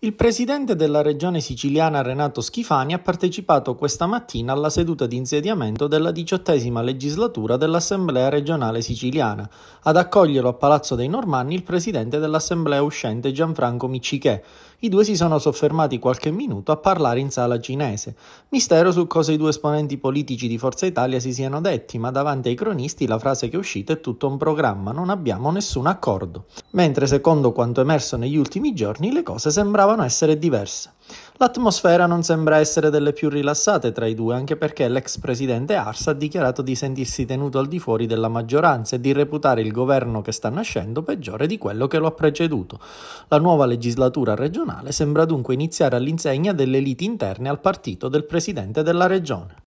Il presidente della regione siciliana Renato Schifani ha partecipato questa mattina alla seduta di insediamento della diciottesima legislatura dell'Assemblea regionale siciliana. Ad accoglierlo a Palazzo dei Normanni il presidente dell'Assemblea uscente Gianfranco Miccichè, i due si sono soffermati qualche minuto a parlare in sala cinese. Mistero su cosa i due esponenti politici di Forza Italia si siano detti, ma davanti ai cronisti la frase che è uscita è tutto un programma, non abbiamo nessun accordo. Mentre secondo quanto emerso negli ultimi giorni le cose sembravano essere diverse. L'atmosfera non sembra essere delle più rilassate tra i due, anche perché l'ex presidente Arsa ha dichiarato di sentirsi tenuto al di fuori della maggioranza e di reputare il governo che sta nascendo peggiore di quello che lo ha preceduto. La nuova legislatura regionale sembra dunque iniziare all'insegna delle liti interne al partito del presidente della regione.